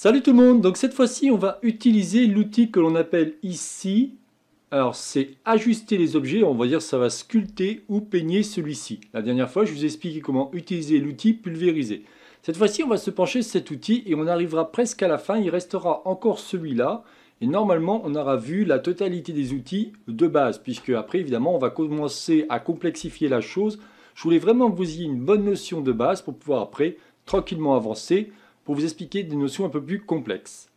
Salut tout le monde, donc cette fois-ci on va utiliser l'outil que l'on appelle ici, alors c'est ajuster les objets, on va dire ça va sculpter ou peigner celui-ci. La dernière fois je vous ai expliqué comment utiliser l'outil pulvériser. Cette fois-ci on va se pencher sur cet outil et on arrivera presque à la fin, il restera encore celui-là. Et normalement, on aura vu la totalité des outils de base, puisque après, évidemment, on va commencer à complexifier la chose. Je voulais vraiment que vous ayez une bonne notion de base pour pouvoir après, tranquillement avancer, pour vous expliquer des notions un peu plus complexes.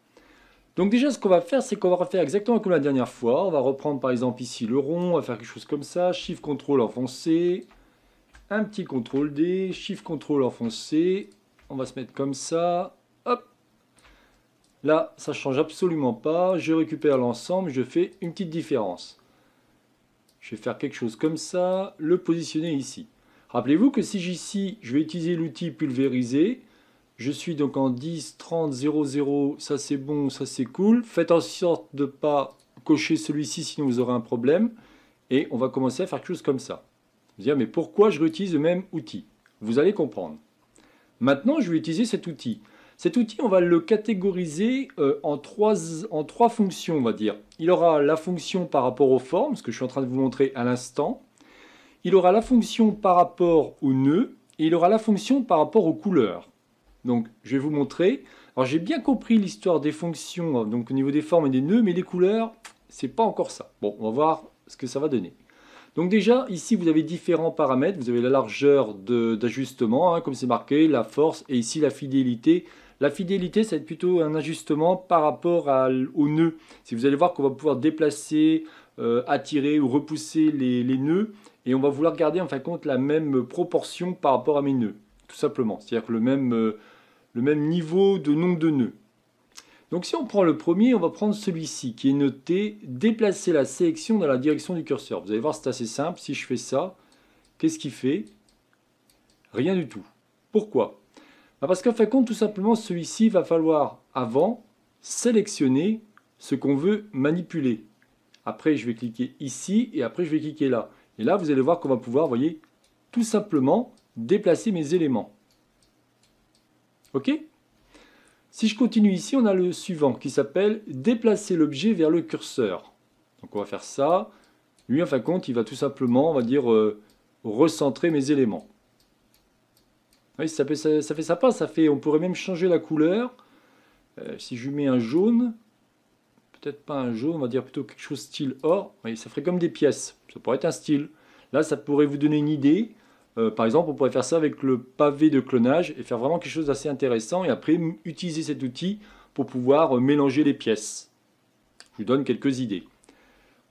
Donc déjà, ce qu'on va faire, c'est qu'on va refaire exactement comme la dernière fois. On va reprendre par exemple ici le rond, on va faire quelque chose comme ça, Shift CTRL enfoncé, un petit CTRL D, Shift CTRL enfoncé, on va se mettre comme ça, hop. Là, ça change absolument pas, je récupère l'ensemble, je fais une petite différence. Je vais faire quelque chose comme ça, le positionner ici. Rappelez-vous que si ici, je vais utiliser l'outil pulvériser, je suis donc en 10, 30, 0, 0, ça c'est bon, ça c'est cool. Faites en sorte de ne pas cocher celui-ci, sinon vous aurez un problème. Et on va commencer à faire quelque chose comme ça. Vous dire, mais pourquoi je réutilise le même outil Vous allez comprendre. Maintenant, je vais utiliser cet outil. Cet outil, on va le catégoriser euh, en, trois, en trois fonctions, on va dire. Il aura la fonction par rapport aux formes, ce que je suis en train de vous montrer à l'instant. Il aura la fonction par rapport aux nœuds. Et il aura la fonction par rapport aux couleurs. Donc, je vais vous montrer. Alors, j'ai bien compris l'histoire des fonctions, hein, donc au niveau des formes et des nœuds, mais les couleurs, ce n'est pas encore ça. Bon, on va voir ce que ça va donner. Donc déjà, ici, vous avez différents paramètres. Vous avez la largeur d'ajustement, hein, comme c'est marqué, la force, et ici, la fidélité. La fidélité, ça va être plutôt un ajustement par rapport aux au nœud. Si vous allez voir qu'on va pouvoir déplacer, euh, attirer ou repousser les, nœuds, et on va vouloir garder en fin de compte la même proportion par rapport à mes nœuds, tout simplement. C'est-à-dire que le même... Euh, le même niveau de nombre de nœuds. Donc si on prend le premier, on va prendre celui-ci qui est noté « Déplacer la sélection dans la direction du curseur ». Vous allez voir, c'est assez simple. Si je fais ça, qu'est-ce qu'il fait Rien du tout. Pourquoi bah, Parce qu'en fin de compte, tout simplement, celui-ci va falloir avant sélectionner ce qu'on veut manipuler. Après, je vais cliquer ici et après, je vais cliquer là. Et là, vous allez voir qu'on va pouvoir, vous voyez, tout simplement déplacer mes éléments. OK Si je continue ici, on a le suivant qui s'appelle déplacer l'objet vers le curseur. Donc on va faire ça. Lui, en fin de compte, il va tout simplement, on va dire, euh, recentrer mes éléments. Oui, ça fait, ça, ça fait ça fait, on pourrait même changer la couleur. Euh, si je mets un jaune, peut-être pas un jaune, on va dire plutôt quelque chose style or. Oui, ça ferait comme des pièces. Ça pourrait être un style. Là, ça pourrait vous donner une idée euh, par exemple, on pourrait faire ça avec le pavé de clonage et faire vraiment quelque chose d'assez intéressant et après utiliser cet outil pour pouvoir euh, mélanger les pièces. Je vous donne quelques idées.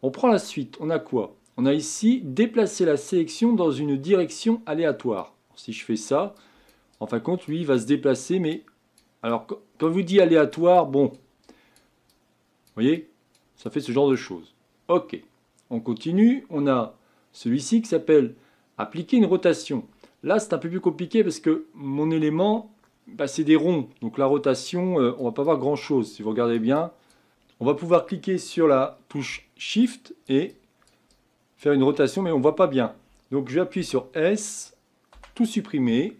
On prend la suite, on a quoi On a ici déplacer la sélection dans une direction aléatoire. Si je fais ça, en fin de compte, lui, il va se déplacer, mais... Alors, quand vous dit aléatoire, bon... Vous voyez Ça fait ce genre de choses. Ok. On continue, on a celui-ci qui s'appelle appliquer une rotation. Là, c'est un peu plus compliqué parce que mon élément, bah, c'est des ronds. Donc la rotation, on euh, on va pas voir grand-chose. Si vous regardez bien, on va pouvoir cliquer sur la touche Shift et faire une rotation, mais on voit pas bien. Donc je vais appuyer sur S, tout supprimer,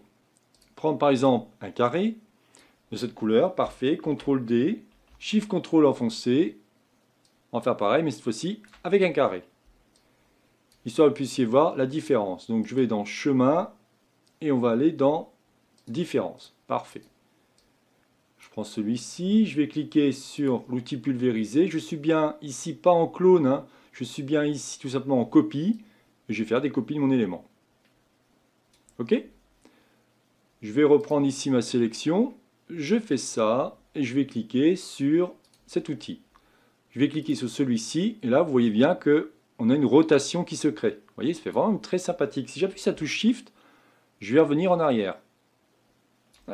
prendre par exemple un carré de cette couleur, parfait, CTRL D, Shift CTRL enfoncé, on va faire pareil, mais cette fois-ci avec un carré histoire que vous puissiez voir la différence. Donc je vais dans chemin et on va aller dans différence. Parfait. Je prends celui-ci, je vais cliquer sur l'outil pulvérisé. Je suis bien ici, pas en clone, hein. je suis bien ici tout simplement en copie. je vais faire des copies de mon élément. OK Je vais reprendre ici ma sélection. Je fais ça et je vais cliquer sur cet outil. Je vais cliquer sur celui-ci et là vous voyez bien que on a une rotation qui se crée. Vous voyez, ça fait vraiment très sympathique. Si j'appuie la touche Shift, je vais revenir en arrière.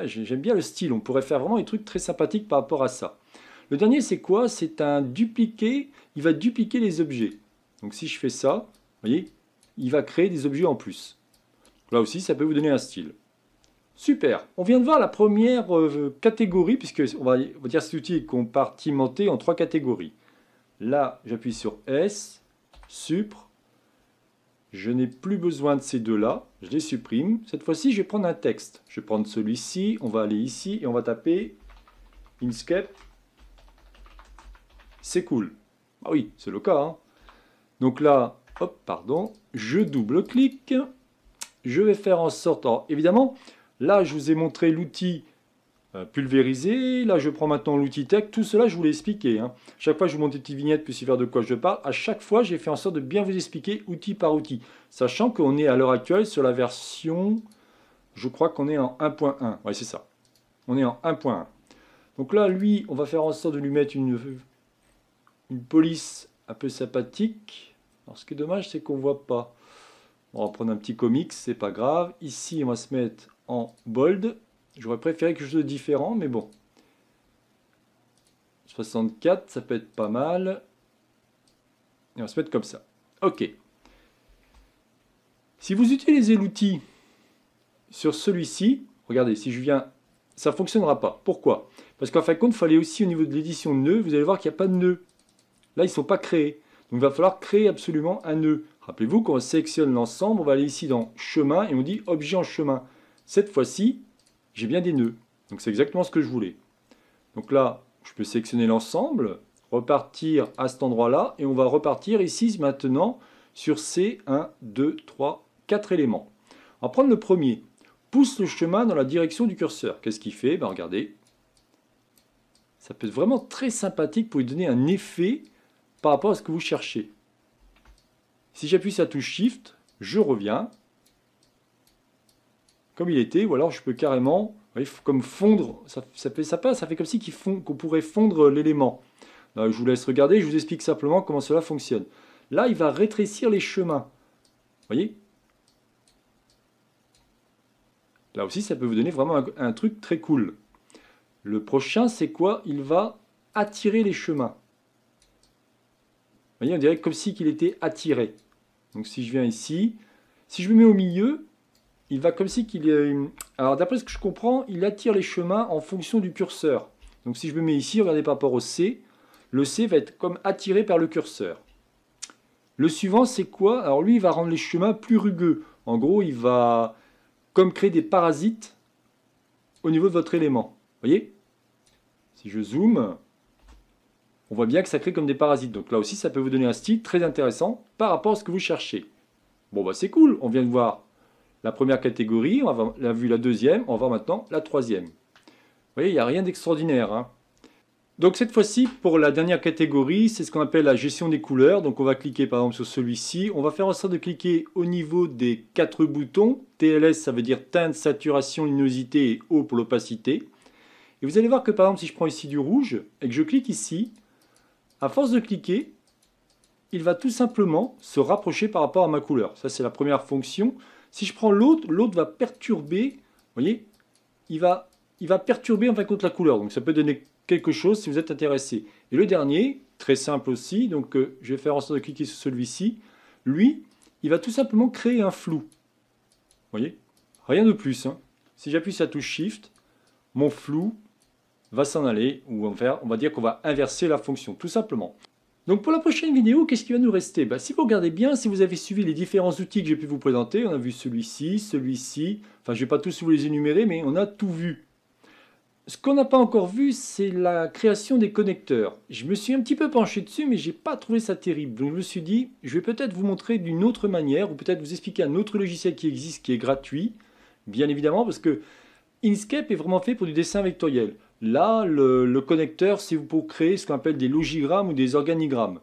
J'aime bien le style, on pourrait faire vraiment des trucs très sympathiques par rapport à ça. Le dernier, c'est quoi C'est un dupliquer, il va dupliquer les objets. Donc si je fais ça, vous voyez, il va créer des objets en plus. Là aussi, ça peut vous donner un style. Super, on vient de voir la première euh, catégorie, puisque on va, on va dire cet outil est compartimenté en trois catégories. Là, j'appuie sur S, supre. Je n'ai plus besoin de ces deux-là, je les supprime. Cette fois-ci, je vais prendre un texte. Je vais prendre celui-ci, on va aller ici et on va taper Inkscape. C'est cool. Ah oui, c'est le cas. Hein. Donc là, hop, pardon, je double-clique. Je vais faire en sorte... Alors, évidemment, là, je vous ai montré l'outil euh, pulvérisé. Là, je prends maintenant l'outil tech. Tout cela, je vous l'ai expliqué. Hein. Chaque fois, je vous montre des petites vignettes pour faire de quoi je parle. À chaque fois, j'ai fait en sorte de bien vous expliquer outil par outil, sachant qu'on est à l'heure actuelle sur la version, je crois qu'on est en 1.1. Oui, c'est ça. On est en 1.1. Donc là, lui, on va faire en sorte de lui mettre une, une police un peu sympathique. Alors, ce qui est dommage, c'est qu'on voit pas. On va prendre un petit comics, c'est pas grave. Ici, on va se mettre en bold J'aurais préféré quelque chose de différent, mais bon. 64, ça peut être pas mal. Et on se mettre comme ça. Ok. Si vous utilisez l'outil sur celui-ci, regardez, si je viens, ça ne fonctionnera pas. Pourquoi Parce qu'en fin de compte, il fallait aussi au niveau de l'édition de nœud, vous allez voir qu'il n'y a pas de nœud. Là, ils ne sont pas créés. Donc, il va falloir créer absolument un nœud. Rappelez-vous, qu'on sélectionne l'ensemble, on va aller ici dans « Chemin » et on dit « Objet en chemin ». Cette fois-ci, j'ai bien des nœuds. Donc c'est exactement ce que je voulais. Donc là, je peux sélectionner l'ensemble, repartir à cet endroit-là, et on va repartir ici maintenant sur ces 1, 2, 3, 4 éléments. On va prendre le premier. Pousse le chemin dans la direction du curseur. Qu'est-ce qu'il fait ben Regardez, ça peut être vraiment très sympathique pour lui donner un effet par rapport à ce que vous cherchez. Si j'appuie sur la touche Shift, je reviens, comme il était, ou alors je peux carrément, comme fondre, ça, fait, ça ça fait comme si qu'on pourrait fondre l'élément. Je vous laisse regarder, je vous explique simplement comment cela fonctionne. Là, il va rétrécir les chemins. voyez Là aussi, ça peut vous donner vraiment un, truc très cool. Le prochain, c'est quoi Il va attirer les chemins. Vous voyez, on dirait comme si qu'il était attiré. Donc si je viens ici, si je me mets au milieu, il va comme si qu'il est... Euh, alors d'après ce que je comprends, il attire les chemins en fonction du curseur. Donc si je me mets ici, regardez par rapport au C, le C va être comme attiré par le curseur. Le suivant, c'est quoi Alors lui, il va rendre les chemins plus rugueux. En gros, il va comme créer des parasites au niveau de votre élément. Vous voyez Si je zoome, on voit bien que ça crée comme des parasites. Donc là aussi, ça peut vous donner un style très intéressant par rapport à ce que vous cherchez. Bon, bah c'est cool, on vient de voir la première catégorie, on a, vu la deuxième, on va maintenant la troisième. Vous voyez, il n'y a rien d'extraordinaire. Hein. Donc cette fois-ci, pour la dernière catégorie, c'est ce qu'on appelle la gestion des couleurs. Donc on va cliquer par exemple sur celui-ci. On va faire en sorte de cliquer au niveau des quatre boutons. TLS, ça veut dire teinte, saturation, luminosité et eau pour l'opacité. Et vous allez voir que par exemple, si je prends ici du rouge et que je clique ici, à force de cliquer, il va tout simplement se rapprocher par rapport à ma couleur. Ça, c'est la première fonction. Si je prends l'autre, l'autre va perturber, vous voyez, il va, il va perturber en fin de compte la couleur. Donc ça peut donner quelque chose si vous êtes intéressé. Et le dernier, très simple aussi, donc euh, je vais faire en sorte de cliquer sur celui-ci. Lui, il va tout simplement créer un flou. Vous voyez Rien de plus. Hein. Si j'appuie sur la touche Shift, mon flou va s'en aller, ou on va, dire qu'on va inverser la fonction, tout simplement. Donc pour la prochaine vidéo, qu'est-ce qui va nous rester bah, Si vous regardez bien, si vous avez suivi les différents outils que j'ai pu vous présenter, on a vu celui-ci, celui-ci, enfin je ne vais pas tous vous les énumérer, mais on a tout vu. Ce qu'on n'a pas encore vu, c'est la création des connecteurs. Je me suis un petit peu penché dessus, mais je n'ai pas trouvé ça terrible. Donc je me suis dit, je vais peut-être vous montrer d'une autre manière, ou peut-être vous expliquer un autre logiciel qui existe, qui est gratuit, bien évidemment, parce que Inkscape est vraiment fait pour du dessin vectoriel. Là, le, connecteur, c'est pour créer ce qu'on appelle des logigrammes ou des organigrammes.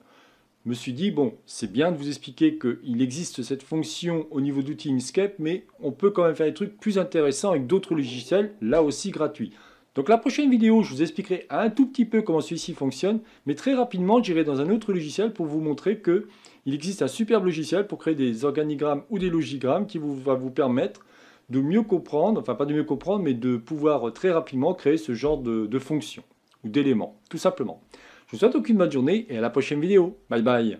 Je me suis dit, bon, c'est bien de vous expliquer qu'il existe cette fonction au niveau d'outils Inkscape, mais on peut quand même faire des trucs plus intéressants avec d'autres logiciels, là aussi gratuits. Donc la prochaine vidéo, je vous expliquerai un tout petit peu comment celui-ci fonctionne, mais très rapidement, j'irai dans un autre logiciel pour vous montrer que il existe un superbe logiciel pour créer des organigrammes ou des logigrammes qui va vous permettre de mieux comprendre, enfin pas de mieux comprendre, mais de pouvoir très rapidement créer ce genre de, fonctions fonction ou d'éléments, tout simplement. Je vous souhaite aucune bonne journée et à la prochaine vidéo. Bye bye